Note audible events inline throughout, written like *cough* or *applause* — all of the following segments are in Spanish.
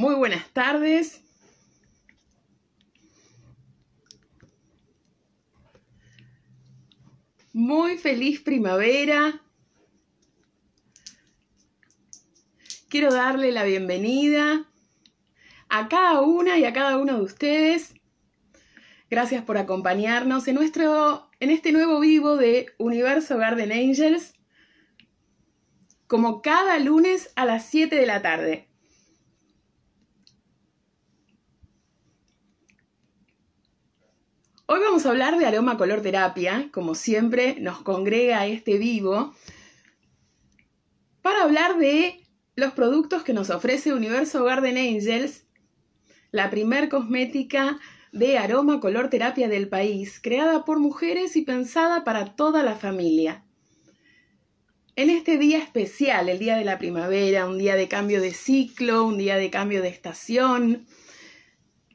Muy buenas tardes. Muy feliz primavera. Quiero darle la bienvenida a cada una y a cada uno de ustedes. Gracias por acompañarnos en, nuestro, en este nuevo vivo de Universo Garden Angels, como cada lunes a las 7 de la tarde. Hoy vamos a hablar de aroma color terapia, como siempre nos congrega este vivo, para hablar de los productos que nos ofrece Universo Garden Angels, la primer cosmética de aroma color terapia del país, creada por mujeres y pensada para toda la familia. En este día especial, el día de la primavera, un día de cambio de ciclo, un día de cambio de estación,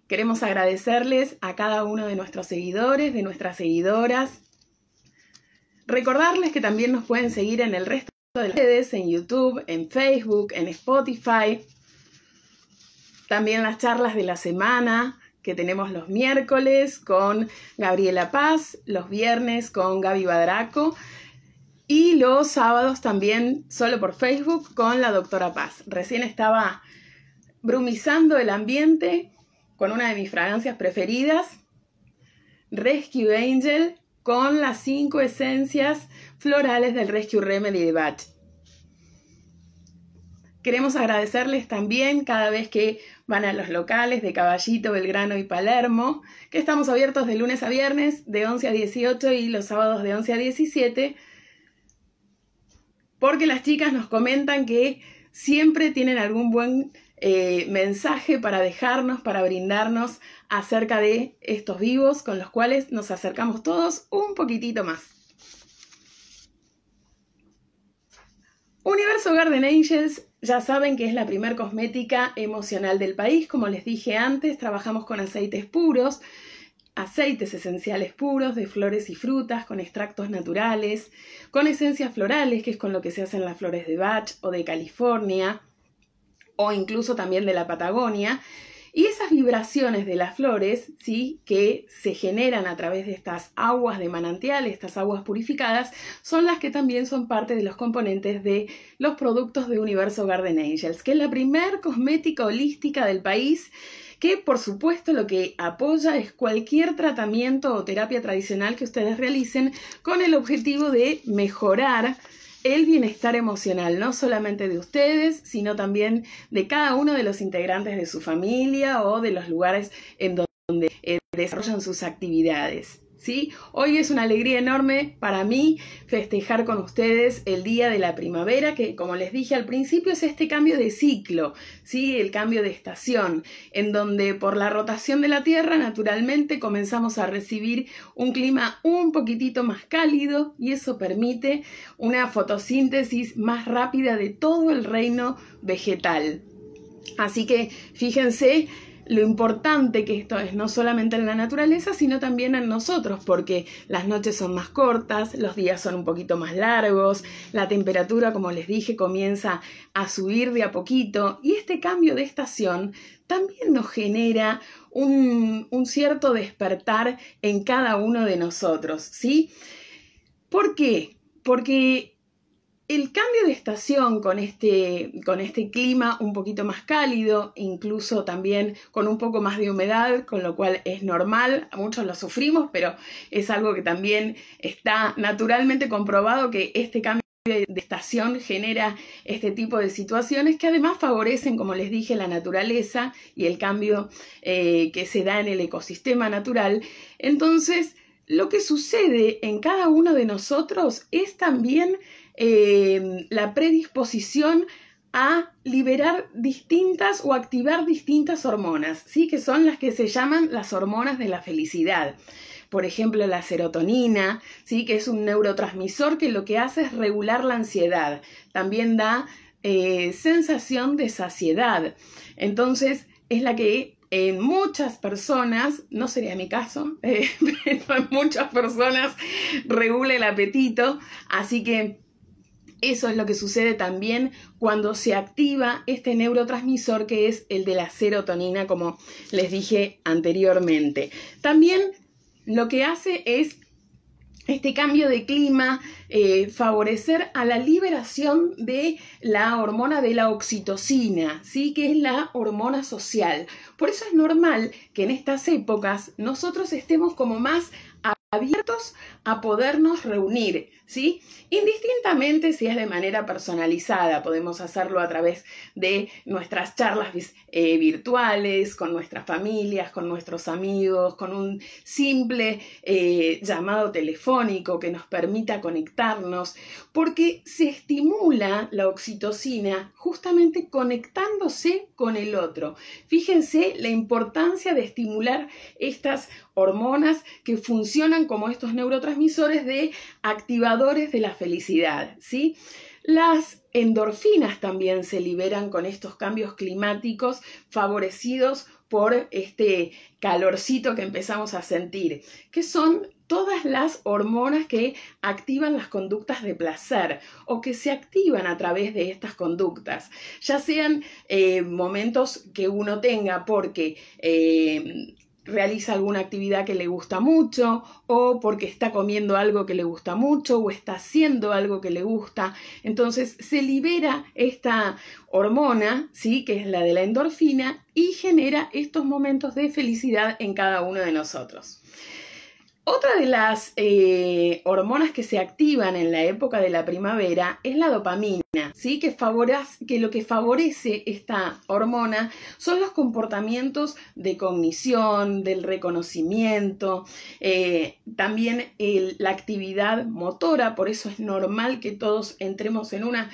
Queremos agradecerles a cada uno de nuestros seguidores, de nuestras seguidoras. Recordarles que también nos pueden seguir en el resto de las redes, en YouTube, en Facebook, en Spotify. También las charlas de la semana que tenemos los miércoles con Gabriela Paz, los viernes con Gaby Badraco y los sábados también solo por Facebook con la doctora Paz. Recién estaba brumizando el ambiente con una de mis fragancias preferidas, Rescue Angel, con las cinco esencias florales del Rescue Remedy de Batch. Queremos agradecerles también cada vez que van a los locales de Caballito, Belgrano y Palermo, que estamos abiertos de lunes a viernes de 11 a 18 y los sábados de 11 a 17, porque las chicas nos comentan que siempre tienen algún buen eh, mensaje para dejarnos, para brindarnos acerca de estos vivos con los cuales nos acercamos todos un poquitito más. Universo Garden Angels, ya saben que es la primer cosmética emocional del país, como les dije antes, trabajamos con aceites puros, aceites esenciales puros de flores y frutas, con extractos naturales, con esencias florales, que es con lo que se hacen las flores de Bach o de California, o incluso también de la Patagonia. Y esas vibraciones de las flores, ¿sí? que se generan a través de estas aguas de manantial, estas aguas purificadas, son las que también son parte de los componentes de los productos de Universo Garden Angels, que es la primer cosmética holística del país que por supuesto lo que apoya es cualquier tratamiento o terapia tradicional que ustedes realicen con el objetivo de mejorar el bienestar emocional, no solamente de ustedes, sino también de cada uno de los integrantes de su familia o de los lugares en donde eh, desarrollan sus actividades. Hoy es una alegría enorme para mí festejar con ustedes el día de la primavera, que como les dije al principio es este cambio de ciclo, ¿sí? El cambio de estación, en donde por la rotación de la Tierra naturalmente comenzamos a recibir un clima un poquitito más cálido y eso permite una fotosíntesis más rápida de todo el reino vegetal. Así que fíjense lo importante que esto es, no solamente en la naturaleza, sino también en nosotros, porque las noches son más cortas, los días son un poquito más largos, la temperatura, como les dije, comienza a subir de a poquito y este cambio de estación también nos genera un, cierto despertar en cada uno de nosotros, ¿sí? ¿Por qué? Porque el cambio de estación con este, con este clima un poquito más cálido, incluso también con un poco más de humedad, con lo cual es normal, muchos lo sufrimos, pero es algo que también está naturalmente comprobado que este cambio de estación genera este tipo de situaciones que además favorecen, como les dije, la naturaleza y el cambio eh, que se da en el ecosistema natural. Entonces, lo que sucede en cada uno de nosotros es también Em, la predisposición a liberar distintas o activar distintas hormonas, ¿sí? que son las que se llaman las hormonas de la felicidad. Por ejemplo, la serotonina, ¿sí? que es un neurotransmisor que lo que hace es regular la ansiedad. También da eh, sensación de saciedad. Entonces, es la que en eh, muchas personas, no sería mi caso, *laughs* eh, pero en muchas personas regula el apetito. Así que eso es lo que sucede también cuando se activa este neurotransmisor que es el de la serotonina, como les dije anteriormente. También lo que hace es este cambio de clima, eh, favorecer a la liberación de la hormona de la oxitocina, ¿sí? que es la hormona social. Por eso es normal que en estas épocas nosotros estemos como más abiertos a podernos reunir, Indistintamente si es de manera personalizada, podemos hacerlo a través de nuestras charlas eh, virtuales, con nuestras familias, con nuestros amigos, con un simple eh, llamado telefónico que nos permita conectarnos, porque se estimula la oxitocina justamente conectándose con el otro. Fíjense la importancia de estimular estas hormonas que funcionan como estos neurotransmisores de activación de la felicidad, ¿sí? Las endorfinas también se liberan con estos cambios climáticos favorecidos por este calorcito que empezamos a sentir, que son todas las hormonas que activan las conductas de placer o que se activan a través de estas conductas, ya sean eh, momentos que uno tenga porque eh, realiza alguna actividad que le gusta mucho o porque está comiendo algo que le gusta mucho o está haciendo algo que le gusta. Entonces se libera esta hormona, ¿sí? que es la de la endorfina, y genera estos momentos de felicidad en cada uno de nosotros. Otra de las eh, hormonas que se activan en la época de la primavera es la dopamina, ¿sí? que, lo que favorece esta hormona son los comportamientos de cognición, del reconocimiento, eh, también la actividad motora, por eso es normal que todos entremos en, una,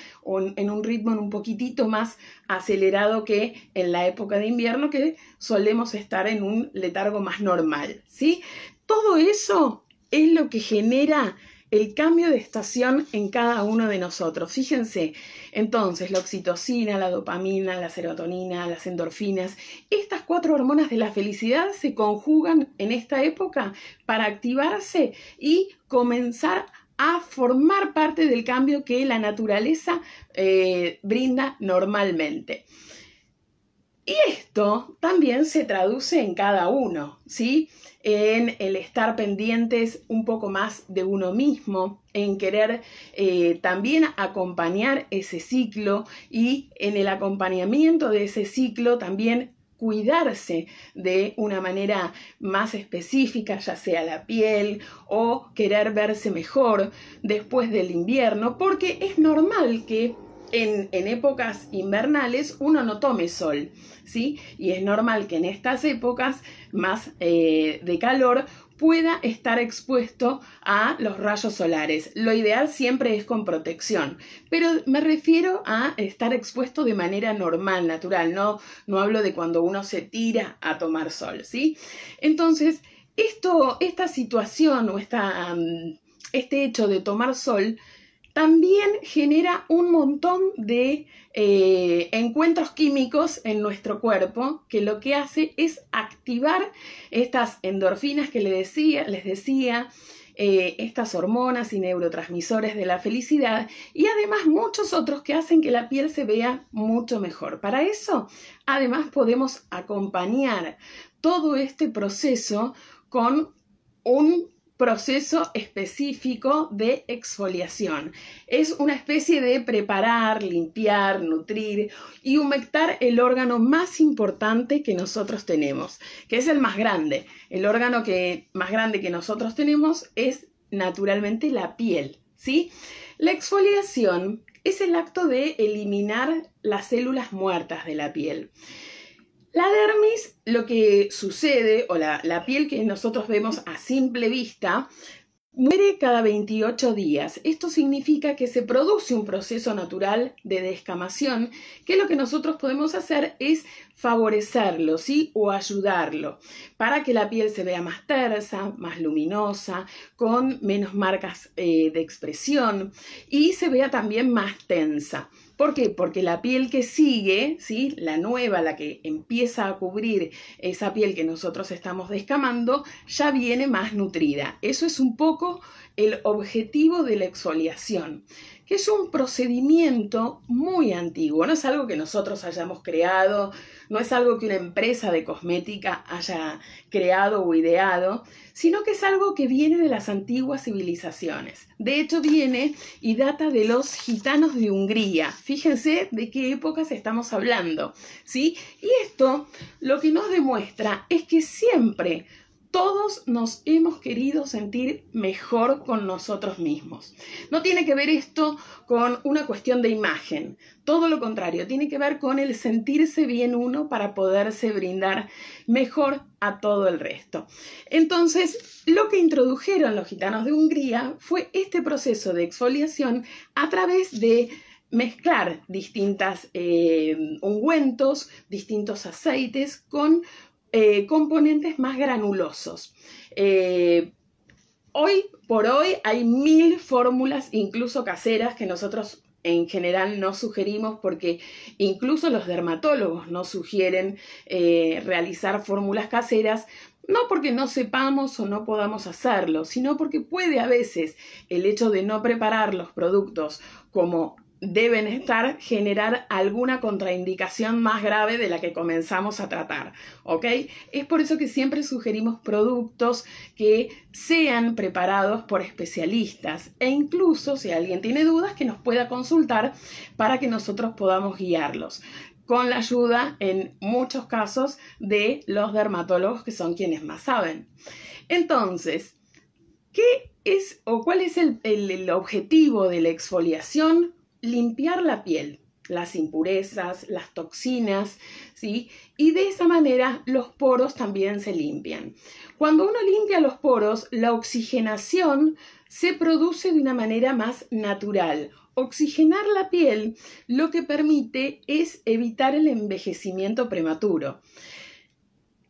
en un ritmo un poquitito más acelerado que en la época de invierno, que solemos estar en un letargo más normal. ¿sí? Todo eso es lo que genera el cambio de estación en cada uno de nosotros. Fíjense, entonces la oxitocina, la dopamina, la serotonina, las endorfinas, estas cuatro hormonas de la felicidad se conjugan en esta época para activarse y comenzar a formar parte del cambio que la naturaleza eh, brinda normalmente. Y esto también se traduce en cada uno, ¿sí? En el estar pendientes un poco más de uno mismo, en querer eh, también acompañar ese ciclo y en el acompañamiento de ese ciclo también cuidarse de una manera más específica, ya sea la piel o querer verse mejor después del invierno, porque es normal que en, épocas invernales uno no tome sol, ¿sí? Y es normal que en estas épocas más eh, de calor pueda estar expuesto a los rayos solares. Lo ideal siempre es con protección, pero me refiero a estar expuesto de manera normal, natural, no, no hablo de cuando uno se tira a tomar sol, ¿sí? Entonces, esto, esta situación o mm, este hecho de tomar sol también genera un montón de eh, encuentros químicos en nuestro cuerpo que lo que hace es activar estas endorfinas que les decía, les decía eh, estas hormonas y neurotransmisores de la felicidad y además muchos otros que hacen que la piel se vea mucho mejor. Para eso, además podemos acompañar todo este proceso con un proceso específico de exfoliación. Es una especie de preparar, limpiar, nutrir y humectar el órgano más importante que nosotros tenemos, que es el más grande. El órgano más grande que nosotros tenemos es naturalmente la piel, ¿sí? La exfoliación es el acto de eliminar las células muertas de la piel. La dermis, lo que sucede, o la, piel que nosotros vemos a simple vista, muere cada 28 días. Esto significa que se produce un proceso natural de descamación, que lo que nosotros podemos hacer es favorecerlo, ¿sí? O ayudarlo, para que la piel se vea más tersa, más luminosa, con menos marcas eh, de expresión y se vea también más tensa. ¿Por qué? Porque la piel que sigue, ¿sí? la nueva, la que empieza a cubrir esa piel que nosotros estamos descamando, ya viene más nutrida. Eso es un poco el objetivo de la exfoliación es un procedimiento muy antiguo, no es algo que nosotros hayamos creado, no es algo que una empresa de cosmética haya creado o ideado, sino que es algo que viene de las antiguas civilizaciones. De hecho, viene y data de los gitanos de Hungría. Fíjense de qué épocas estamos hablando, ¿sí? Y esto lo que nos demuestra es que siempre todos nos hemos querido sentir mejor con nosotros mismos. No tiene que ver esto con una cuestión de imagen, todo lo contrario, tiene que ver con el sentirse bien uno para poderse brindar mejor a todo el resto. Entonces, lo que introdujeron los gitanos de Hungría fue este proceso de exfoliación a través de mezclar distintas eh, ungüentos, distintos aceites con eh, componentes más granulosos. Eh, hoy por hoy hay mil fórmulas, incluso caseras, que nosotros en general no sugerimos porque incluso los dermatólogos no sugieren eh, realizar fórmulas caseras. No porque no sepamos o no podamos hacerlo, sino porque puede a veces el hecho de no preparar los productos como deben estar generar alguna contraindicación más grave de la que comenzamos a tratar, ¿ok? Es por eso que siempre sugerimos productos que sean preparados por especialistas e incluso si alguien tiene dudas que nos pueda consultar para que nosotros podamos guiarlos con la ayuda en muchos casos de los dermatólogos que son quienes más saben. Entonces, ¿qué es o cuál es el objetivo de la exfoliación limpiar la piel, las impurezas, las toxinas, ¿sí? Y de esa manera los poros también se limpian. Cuando uno limpia los poros, la oxigenación se produce de una manera más natural. Oxigenar la piel lo que permite es evitar el envejecimiento prematuro.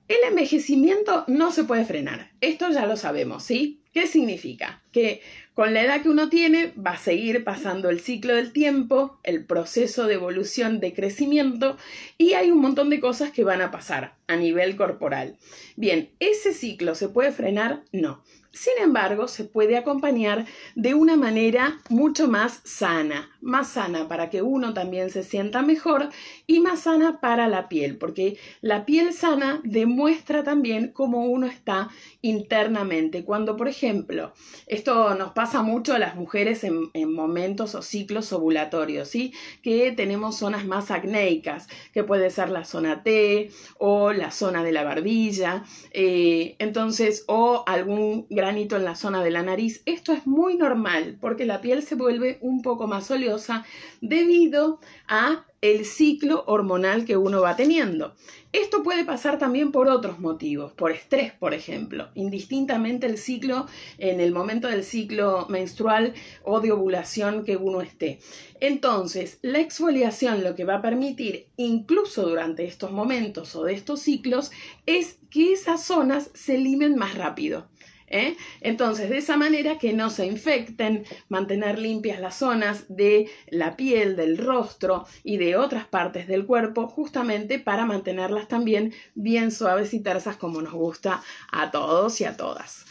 El envejecimiento no se puede frenar, esto ya lo sabemos, ¿sí? ¿Qué significa? Que con la edad que uno tiene, va a seguir pasando el ciclo del tiempo, el proceso de evolución, de crecimiento, y hay un montón de cosas que van a pasar a nivel corporal. Bien, ¿ese ciclo se puede frenar? No. Sin embargo, se puede acompañar de una manera mucho más sana, más sana para que uno también se sienta mejor y más sana para la piel, porque la piel sana demuestra también cómo uno está internamente. Cuando, por ejemplo, esto nos pasa mucho a las mujeres en, momentos o ciclos ovulatorios, ¿sí? que tenemos zonas más acnéicas, que puede ser la zona T o la zona de la barbilla, eh, entonces, o algún granito en la zona de la nariz. Esto es muy normal porque la piel se vuelve un poco más oleosa debido a el ciclo hormonal que uno va teniendo. Esto puede pasar también por otros motivos, por estrés, por ejemplo. Indistintamente el ciclo, en el momento del ciclo menstrual o de ovulación que uno esté. Entonces, la exfoliación lo que va a permitir, incluso durante estos momentos o de estos ciclos, es que esas zonas se limen más rápido. ¿eh? Entonces, de esa manera que no se infecten, mantener limpias las zonas de la piel, del rostro y de otras partes del cuerpo, justamente para mantenerlas también bien suaves y tersas como nos gusta a todos y a todas.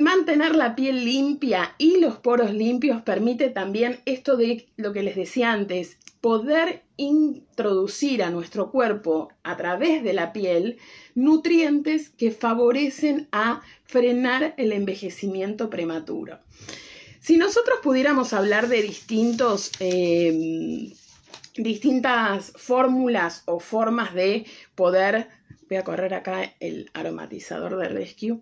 Mantener la piel limpia y los poros limpios permite también esto de lo que les decía antes, poder introducir a nuestro cuerpo a través de la piel nutrientes que favorecen a frenar el envejecimiento prematuro. Si nosotros pudiéramos hablar de distintos, em, distintas fórmulas o formas de poder, voy a correr acá el aromatizador de Rescue,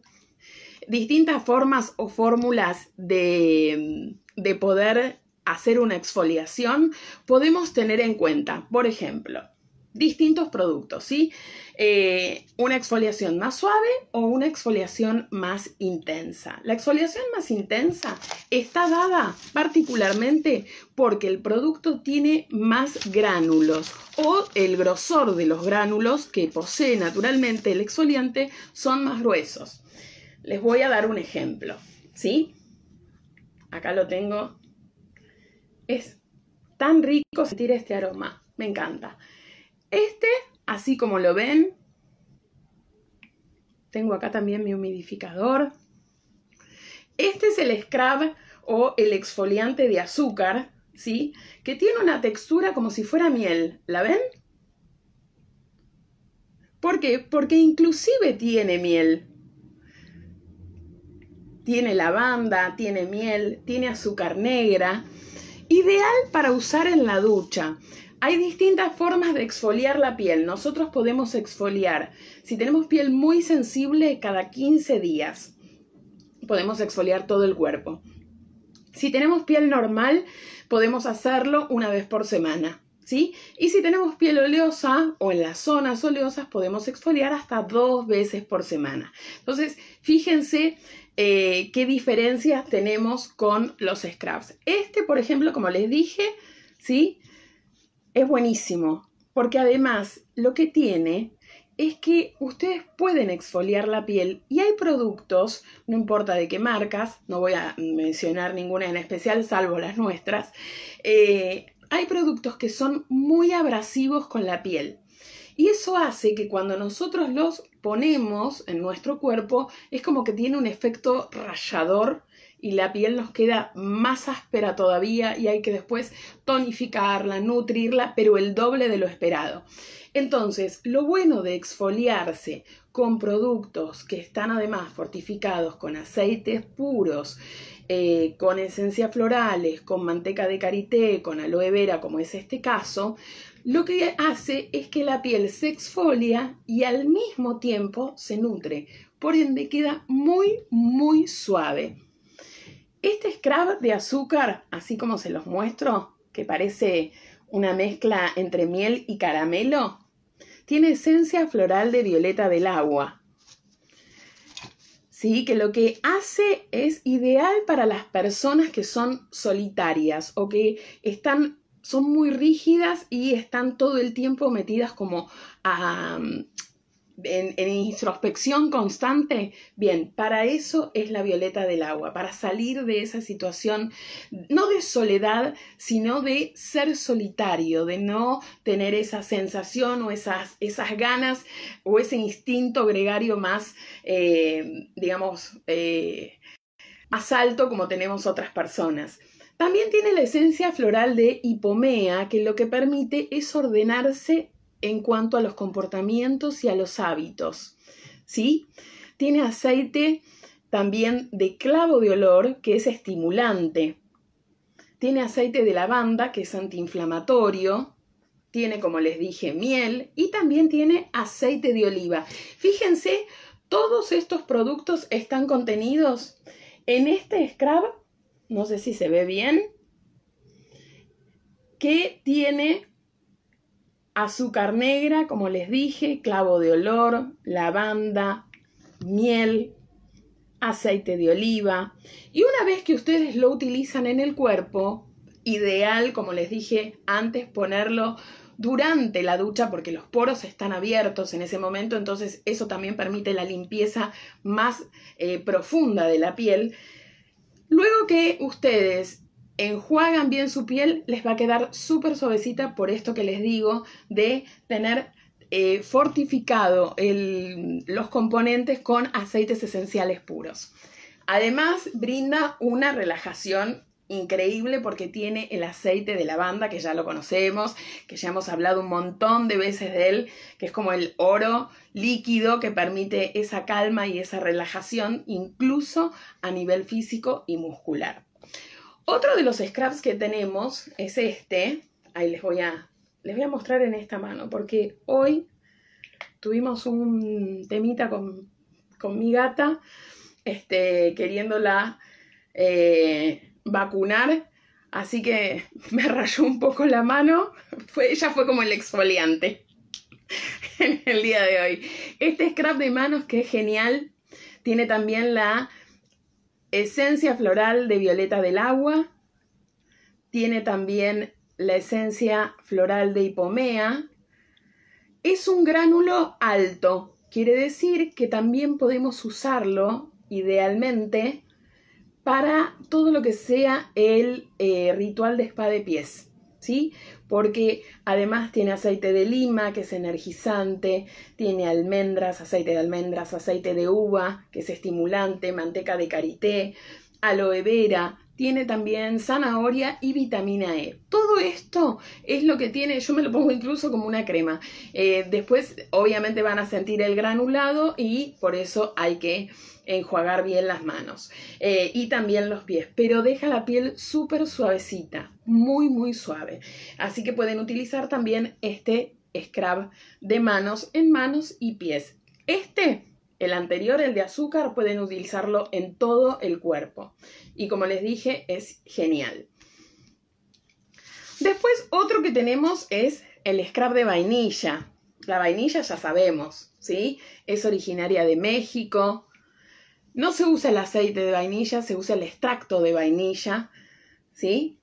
distintas formas o fórmulas de, em, de poder hacer una exfoliación, podemos tener en cuenta, por ejemplo, distintos productos, ¿sí? Eh, una exfoliación más suave o una exfoliación más intensa. La exfoliación más intensa está dada particularmente porque el producto tiene más gránulos o el grosor de los gránulos que posee naturalmente el exfoliante son más gruesos. Les voy a dar un ejemplo, ¿sí? Acá lo tengo es tan rico sentir este aroma, me encanta. Este, así como lo ven, tengo acá también mi humidificador. Este es el scrub o el exfoliante de azúcar, ¿sí? Que tiene una textura como si fuera miel, ¿la ven? ¿Por qué? Porque inclusive tiene miel. Tiene lavanda, tiene miel, tiene azúcar negra, Ideal para usar en la ducha. Hay distintas formas de exfoliar la piel. Nosotros podemos exfoliar. Si tenemos piel muy sensible, cada 15 días podemos exfoliar todo el cuerpo. Si tenemos piel normal, podemos hacerlo una vez por semana. ¿sí? Y si tenemos piel oleosa o en las zonas oleosas, podemos exfoliar hasta dos veces por semana. Entonces, fíjense eh, qué diferencias tenemos con los scrubs. Este, por ejemplo, como les dije, ¿sí? Es buenísimo, porque además lo que tiene es que ustedes pueden exfoliar la piel y hay productos, no importa de qué marcas, no voy a mencionar ninguna en especial, salvo las nuestras, eh, hay productos que son muy abrasivos con la piel. Y eso hace que cuando nosotros los ponemos en nuestro cuerpo, es como que tiene un efecto rayador y la piel nos queda más áspera todavía y hay que después tonificarla, nutrirla, pero el doble de lo esperado. Entonces, lo bueno de exfoliarse con productos que están además fortificados con aceites puros eh, con esencias florales, con manteca de karité, con aloe vera, como es este caso, lo que hace es que la piel se exfolia y al mismo tiempo se nutre. Por ende, queda muy, muy suave. Este scrub de azúcar, así como se los muestro, que parece una mezcla entre miel y caramelo, tiene esencia floral de violeta del agua, ¿sí? que lo que hace es ideal para las personas que son solitarias o que están, son muy rígidas y están todo el tiempo metidas como a, en, introspección constante. Bien, para eso es la violeta del agua, para salir de esa situación, no de soledad, sino de ser solitario, de no tener esa sensación o esas, esas ganas o ese instinto gregario más, eh, digamos, eh, más alto como tenemos otras personas. También tiene la esencia floral de hipomea, que lo que permite es ordenarse en cuanto a los comportamientos y a los hábitos. ¿Sí? Tiene aceite también de clavo de olor, que es estimulante. Tiene aceite de lavanda, que es antiinflamatorio. Tiene, como les dije, miel y también tiene aceite de oliva. Fíjense, todos estos productos están contenidos en este scrub, no sé si se ve bien, que tiene azúcar negra, como les dije, clavo de olor, lavanda, miel, aceite de oliva. Y una vez que ustedes lo utilizan en el cuerpo, ideal, como les dije antes, ponerlo durante la ducha porque los poros están abiertos en ese momento, entonces eso también permite la limpieza más eh, profunda de la piel. Luego que ustedes enjuagan bien su piel, les va a quedar súper suavecita por esto que les digo de tener eh, fortificado los componentes con aceites esenciales puros. Además, brinda una relajación increíble porque tiene el aceite de lavanda, que ya lo conocemos, que ya hemos hablado un montón de veces de él, que es como el oro líquido que permite esa calma y esa relajación incluso a nivel físico y muscular. Otro de los scraps que tenemos es este. Ahí les voy a, les voy a mostrar en esta mano, porque hoy tuvimos un temita con, mi gata, este, queriéndola eh, vacunar. Así que *laughs* me rayó un poco la mano. ella fue como el exfoliante *laughs* en el día de hoy. Este scrap de manos que es genial. Tiene también la esencia floral de violeta del agua, tiene también la esencia floral de hipomea. Es un gránulo alto, quiere decir que también podemos usarlo idealmente para todo lo que sea el eh, ritual de spa de pies. Porque además tiene aceite de lima, que es energizante, tiene almendras, aceite de almendras, aceite de uva, que es estimulante, manteca de karité, aloe vera, tiene también zanahoria y vitamina E. Todo esto es lo que tiene, yo me lo pongo incluso como una crema. Eh, después obviamente van a sentir el granulado y por eso hay que enjuagar bien las manos eh, y también los pies, pero deja la piel súper suavecita muy, muy suave. Así que pueden utilizar también este scrub de manos en manos y pies. Este, el anterior, el de azúcar, pueden utilizarlo en todo el cuerpo. Y como les dije, es genial. Después, otro que tenemos es el scrub de vainilla. La vainilla ya sabemos, ¿sí? Es originaria de México. No se usa el aceite de vainilla, se usa el extracto de vainilla, ¿sí?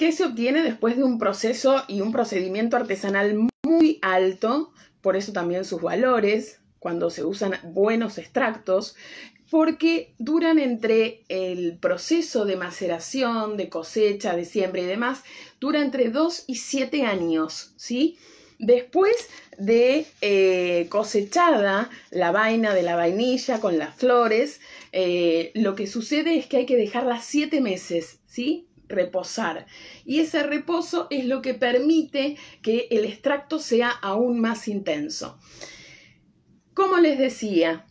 que se obtiene después de un proceso y un procedimiento artesanal muy alto, por eso también sus valores, cuando se usan buenos extractos, porque duran entre el proceso de maceración, de cosecha, de siembra y demás, dura entre 2 y 7 años, ¿sí? Después de eh, cosechada la vaina de la vainilla con las flores, eh, lo que sucede es que hay que dejarla 7 meses, ¿sí? reposar. Y ese reposo es lo que permite que el extracto sea aún más intenso. Como les decía,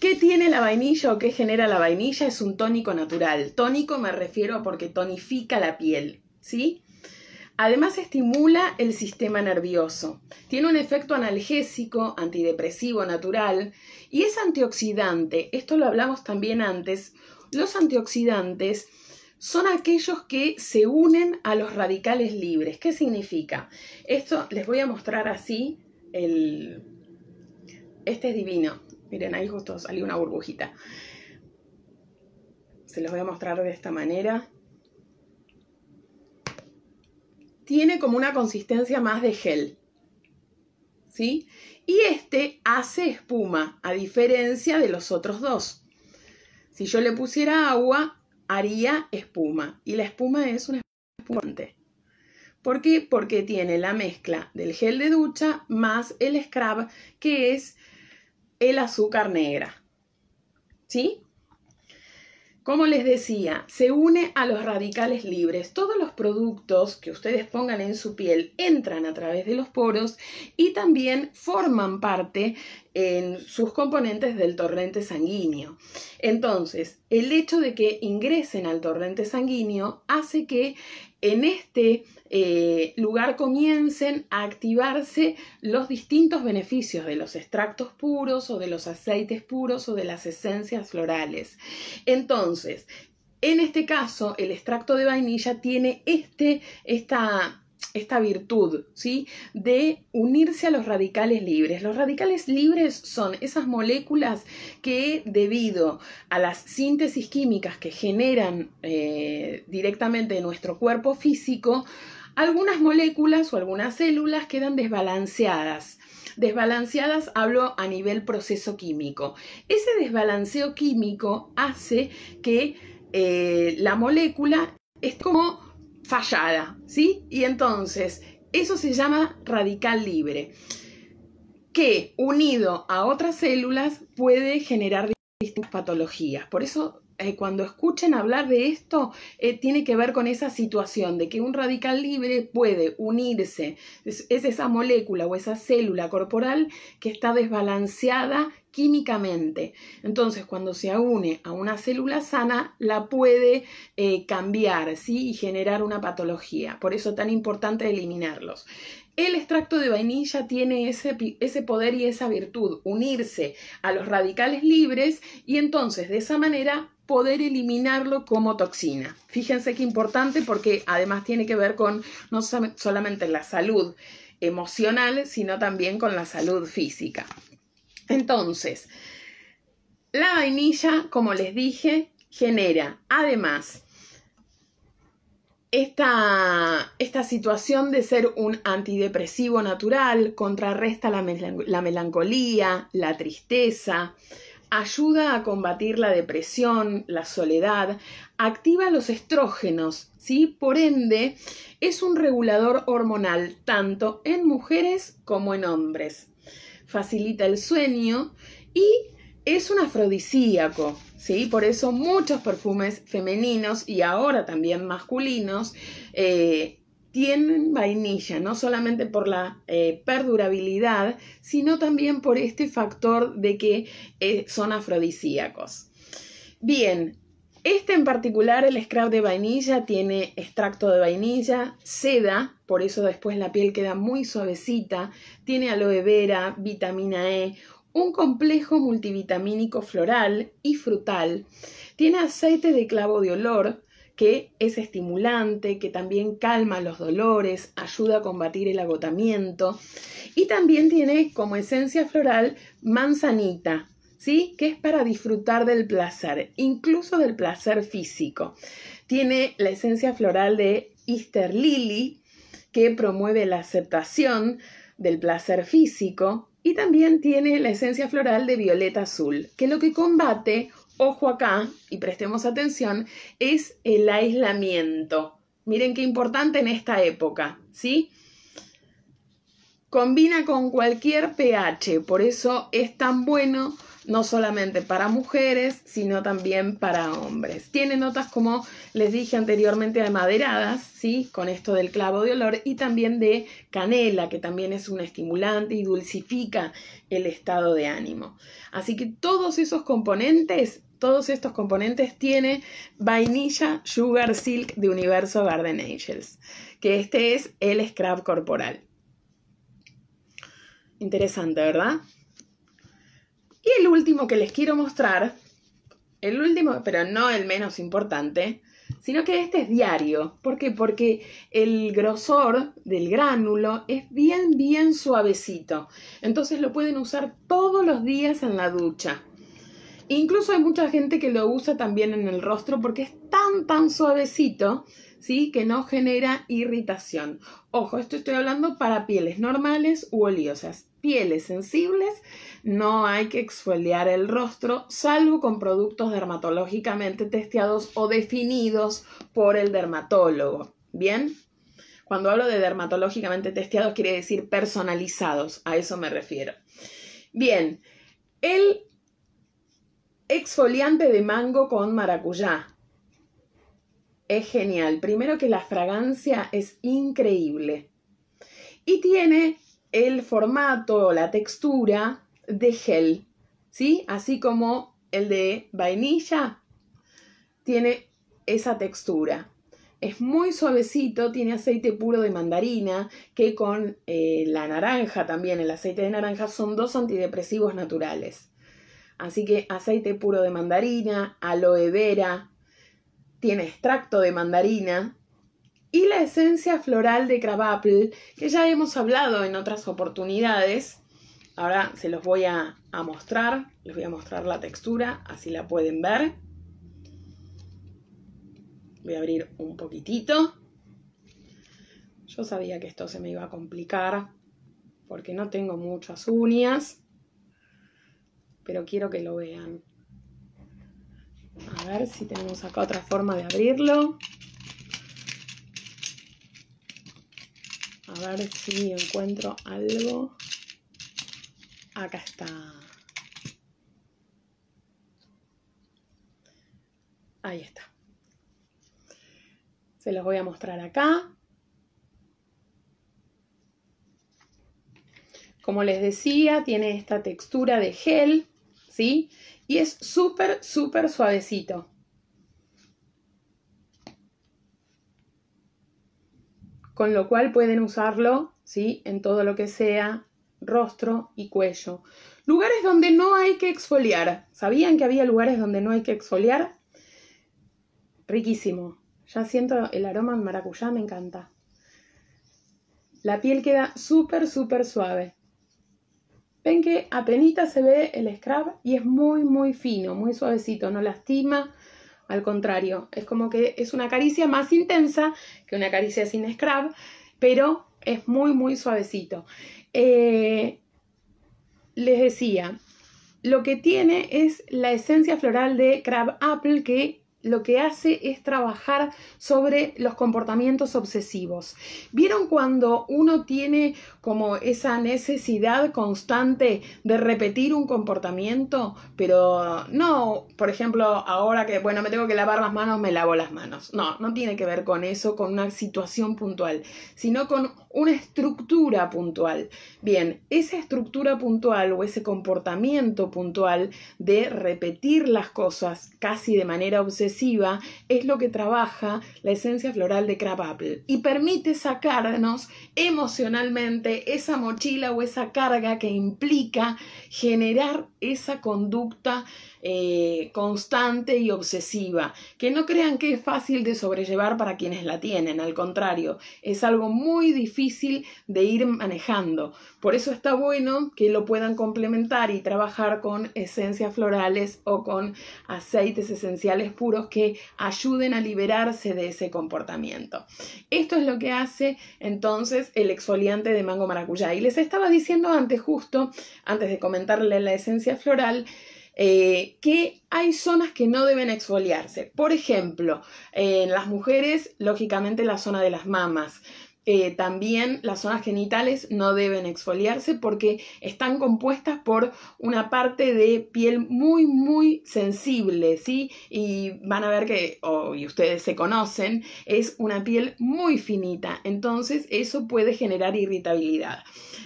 ¿Qué tiene la vainilla o qué genera la vainilla? Es un tónico natural. Tónico me refiero a porque tonifica la piel, ¿sí? Además estimula el sistema nervioso. Tiene un efecto analgésico, antidepresivo natural y es antioxidante. Esto lo hablamos también antes. Los antioxidantes son aquellos que se unen a los radicales libres. ¿Qué significa? Esto les voy a mostrar así. El... Este es divino. Miren, ahí justo salió una burbujita. Se los voy a mostrar de esta manera. Tiene como una consistencia más de gel. ¿Sí? Y este hace espuma, a diferencia de los otros dos. Si yo le pusiera agua, haría espuma. Y la espuma es una espumante. ¿Por qué? Porque tiene la mezcla del gel de ducha más el scrub, que es el azúcar negra. ¿Sí? Como les decía, se une a los radicales libres. Todos los productos que ustedes pongan en su piel entran a través de los poros y también forman parte en sus componentes del torrente sanguíneo. Entonces, el hecho de que ingresen al torrente sanguíneo hace que en este eh, lugar comiencen a activarse los distintos beneficios de los extractos puros o de los aceites puros o de las esencias florales. Entonces, en este caso, el extracto de vainilla tiene este, esta esta virtud, ¿sí? De unirse a los radicales libres. Los radicales libres son esas moléculas que debido a las síntesis químicas que generan eh, directamente nuestro cuerpo físico, algunas moléculas o algunas células quedan desbalanceadas. Desbalanceadas hablo a nivel proceso químico. Ese desbalanceo químico hace que eh, la molécula es como fallada, ¿sí? Y entonces, eso se llama radical libre, que unido a otras células puede generar distintas patologías. Por eso eh, cuando escuchen hablar de esto, eh, tiene que ver con esa situación de que un radical libre puede unirse, es, esa molécula o esa célula corporal que está desbalanceada químicamente. Entonces, cuando se une a una célula sana, la puede eh, cambiar y generar una patología. Por eso tan importante eliminarlos. El extracto de vainilla tiene ese, ese, poder y esa virtud, unirse a los radicales libres y entonces de esa manera poder eliminarlo como toxina. Fíjense qué importante porque además tiene que ver con no solamente la salud emocional, sino también con la salud física. Entonces, la vainilla, como les dije, genera además esta, esta, situación de ser un antidepresivo natural, contrarresta la, melancolía, la tristeza, ayuda a combatir la depresión, la soledad, activa los estrógenos, ¿sí? Por ende, es un regulador hormonal tanto en mujeres como en hombres. Facilita el sueño y es un afrodisíaco, ¿sí? Por eso muchos perfumes femeninos y ahora también masculinos eh, tienen vainilla, no solamente por la eh, perdurabilidad, sino también por este factor de que eh, son afrodisíacos. Bien, este en particular, el scrub de vainilla, tiene extracto de vainilla, seda, por eso después la piel queda muy suavecita, tiene aloe vera, vitamina E, un complejo multivitamínico floral y frutal, tiene aceite de clavo de olor, que es estimulante, que también calma los dolores, ayuda a combatir el agotamiento y también tiene como esencia floral manzanita, ¿sí? Que es para disfrutar del placer, incluso del placer físico. Tiene la esencia floral de Easter Lily, que promueve la aceptación del placer físico. Y también tiene la esencia floral de violeta azul, que lo que combate ojo acá y prestemos atención, es el aislamiento. Miren qué importante en esta época, ¿sí? Combina con cualquier pH, por eso es tan bueno no solamente para mujeres, sino también para hombres. Tiene notas como les dije anteriormente maderadas, ¿sí? Con esto del clavo de olor y también de canela, que también es un estimulante y dulcifica el estado de ánimo. Así que todos esos componentes todos estos componentes tiene Vainilla Sugar Silk de Universo Garden Angels, que este es el scrap corporal. Interesante, ¿verdad? Y el último que les quiero mostrar, el último, pero no el menos importante, sino que este es diario. ¿Por qué? Porque el grosor del gránulo es bien, bien suavecito. Entonces lo pueden usar todos los días en la ducha. Incluso hay mucha gente que lo usa también en el rostro porque es tan, tan suavecito, ¿sí? Que no genera irritación. Ojo, esto estoy hablando para pieles normales u oleosas. Pieles sensibles, no hay que exfoliar el rostro, salvo con productos dermatológicamente testeados o definidos por el dermatólogo. ¿Bien? Cuando hablo de dermatológicamente testeados, quiere decir personalizados, a eso me refiero. Bien, el Exfoliante de mango con maracuyá. Es genial. Primero que la fragancia es increíble. Y tiene el formato, la textura de gel, ¿sí? Así como el de vainilla tiene esa textura. Es muy suavecito, tiene aceite puro de mandarina, que con eh, la naranja también, el aceite de naranja, son dos antidepresivos naturales. Así que aceite puro de mandarina, aloe vera, tiene extracto de mandarina y la esencia floral de crabapple, que ya hemos hablado en otras oportunidades. Ahora se los voy a, a mostrar, les voy a mostrar la textura, así la pueden ver. Voy a abrir un poquitito. Yo sabía que esto se me iba a complicar porque no tengo muchas uñas pero quiero que lo vean. A ver si tenemos acá otra forma de abrirlo. A ver si encuentro algo. Acá está. Ahí está. Se los voy a mostrar acá. Como les decía, tiene esta textura de gel y es súper, súper suavecito. Con lo cual pueden usarlo, ¿sí? En todo lo que sea rostro y cuello. Lugares donde no hay que exfoliar. ¿Sabían que había lugares donde no hay que exfoliar? Riquísimo. Ya siento el aroma en maracuyá, me encanta. La piel queda súper, súper suave. Ven que apenas se ve el scrap y es muy, muy fino, muy suavecito, no lastima. Al contrario, es como que es una caricia más intensa que una caricia sin scrap, pero es muy, muy suavecito. Eh, les decía, lo que tiene es la esencia floral de Crab Apple que lo que hace es trabajar sobre los comportamientos obsesivos. ¿Vieron cuando uno tiene como esa necesidad constante de repetir un comportamiento? Pero no, por ejemplo, ahora que, bueno, me tengo que lavar las manos, me lavo las manos. No, no tiene que ver con eso, con una situación puntual, sino con una estructura puntual. Bien, esa estructura puntual o ese comportamiento puntual de repetir las cosas casi de manera obsesiva, es lo que trabaja la esencia floral de Crabapple y permite sacarnos emocionalmente esa mochila o esa carga que implica generar esa conducta eh, constante y obsesiva, que no crean que es fácil de sobrellevar para quienes la tienen, al contrario, es algo muy difícil de ir manejando. Por eso está bueno que lo puedan complementar y trabajar con esencias florales o con aceites esenciales puros que ayuden a liberarse de ese comportamiento. Esto es lo que hace entonces el exfoliante de mango maracuyá. Y les estaba diciendo antes, justo, antes de comentarle la esencia floral, eh, que hay zonas que no deben exfoliarse. Por ejemplo, en las mujeres, lógicamente la zona de las mamas, eh, también las zonas genitales no deben exfoliarse porque están compuestas por una parte de piel muy, muy sensible, ¿sí? Y van a ver que, y ustedes se conocen, es una piel muy finita, entonces eso puede generar irritabilidad.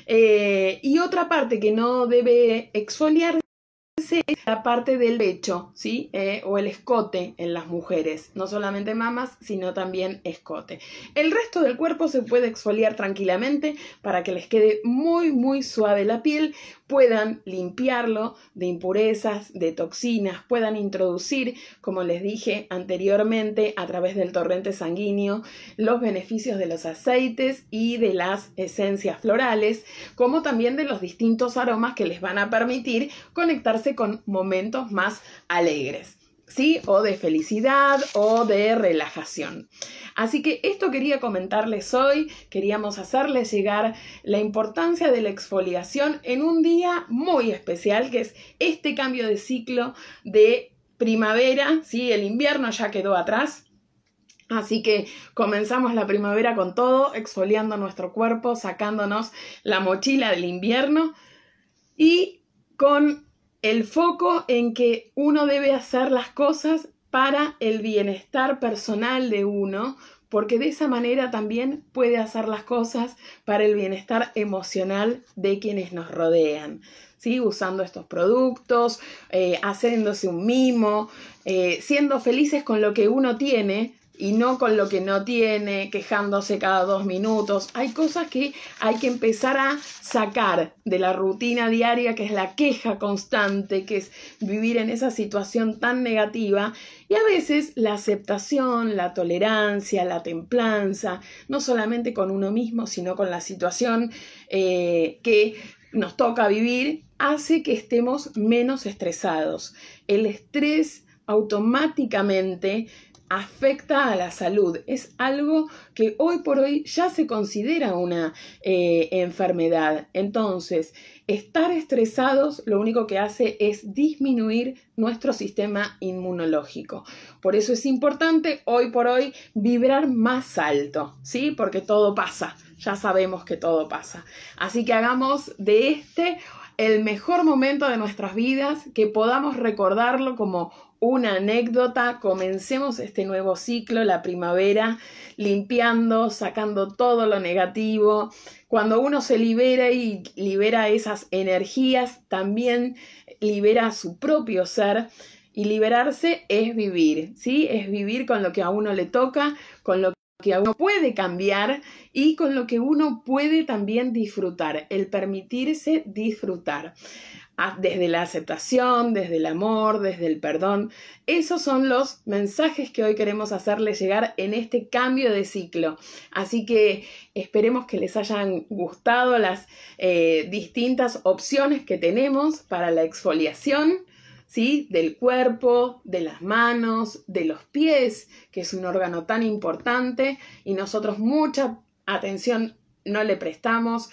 Eh, y otra parte que no debe exfoliarse la parte del pecho, ¿sí? Eh, o el escote en las mujeres, no solamente mamas, sino también escote. El resto del cuerpo se puede exfoliar tranquilamente para que les quede muy, muy suave la piel, puedan limpiarlo de impurezas, de toxinas, puedan introducir, como les dije anteriormente, a través del torrente sanguíneo, los beneficios de los aceites y de las esencias florales, como también de los distintos aromas que les van a permitir conectarse con momentos más alegres. ¿sí? O de felicidad o de relajación. Así que esto quería comentarles hoy, queríamos hacerles llegar la importancia de la exfoliación en un día muy especial, que es este cambio de ciclo de primavera, ¿sí? El invierno ya quedó atrás, Así que comenzamos la primavera con todo, exfoliando nuestro cuerpo, sacándonos la mochila del invierno y con el foco en que uno debe hacer las cosas para el bienestar personal de uno, porque de esa manera también puede hacer las cosas para el bienestar emocional de quienes nos rodean. Usando estos productos, eh, haciéndose un mimo, eh, siendo felices con lo que uno tiene, y no con lo que no tiene, quejándose cada dos minutos. Hay cosas que hay que empezar a sacar de la rutina diaria, que es la queja constante, que es vivir en esa situación tan negativa. Y a veces la aceptación, la tolerancia, la templanza, no solamente con uno mismo, sino con la situación eh, que nos toca vivir, hace que estemos menos estresados. El estrés automáticamente afecta a la salud. Es algo que hoy por hoy ya se considera una eh, enfermedad. Entonces, estar estresados lo único que hace es disminuir nuestro sistema inmunológico. Por eso es importante hoy por hoy vibrar más alto, ¿sí? Porque todo pasa. Ya sabemos que todo pasa. Así que hagamos de este el mejor momento de nuestras vidas, que podamos recordarlo como una anécdota, comencemos este nuevo ciclo, la primavera, limpiando, sacando todo lo negativo. Cuando uno se libera y libera esas energías, también libera su propio ser. Y liberarse es vivir, ¿sí? Es vivir con lo que a uno le toca, con lo que que uno puede cambiar y con lo que uno puede también disfrutar, el permitirse disfrutar ah, desde la aceptación, desde el amor, desde el perdón. Esos son los mensajes que hoy queremos hacerles llegar en este cambio de ciclo. Así que esperemos que les hayan gustado las eh, distintas opciones que tenemos para la exfoliación. Del cuerpo, de las manos, de los pies, que es un órgano tan importante y nosotros mucha atención no le prestamos.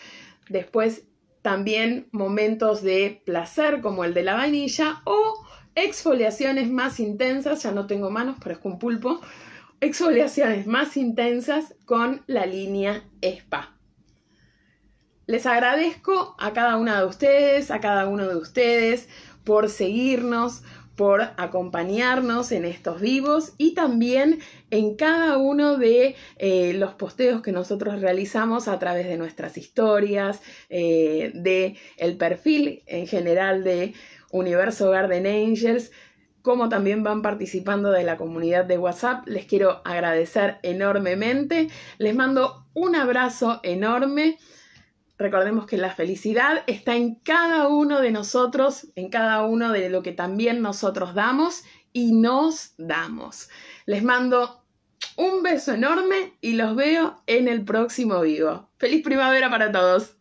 Después también momentos de placer como el de la vainilla o exfoliaciones más intensas, ya no tengo manos, pero es un pulpo, exfoliaciones más intensas con la línea SPA. Les agradezco a cada una de ustedes, a cada uno de ustedes por seguirnos, por acompañarnos en estos vivos y también en cada uno de eh, los posteos que nosotros realizamos a través de nuestras historias, del eh, de el perfil en general de Universo Garden Angels, como también van participando de la comunidad de WhatsApp. Les quiero agradecer enormemente. Les mando un abrazo enorme. Recordemos que la felicidad está en cada uno de nosotros, en cada uno de lo que también nosotros damos y nos damos. Les mando un beso enorme y los veo en el próximo vivo. Feliz primavera para todos.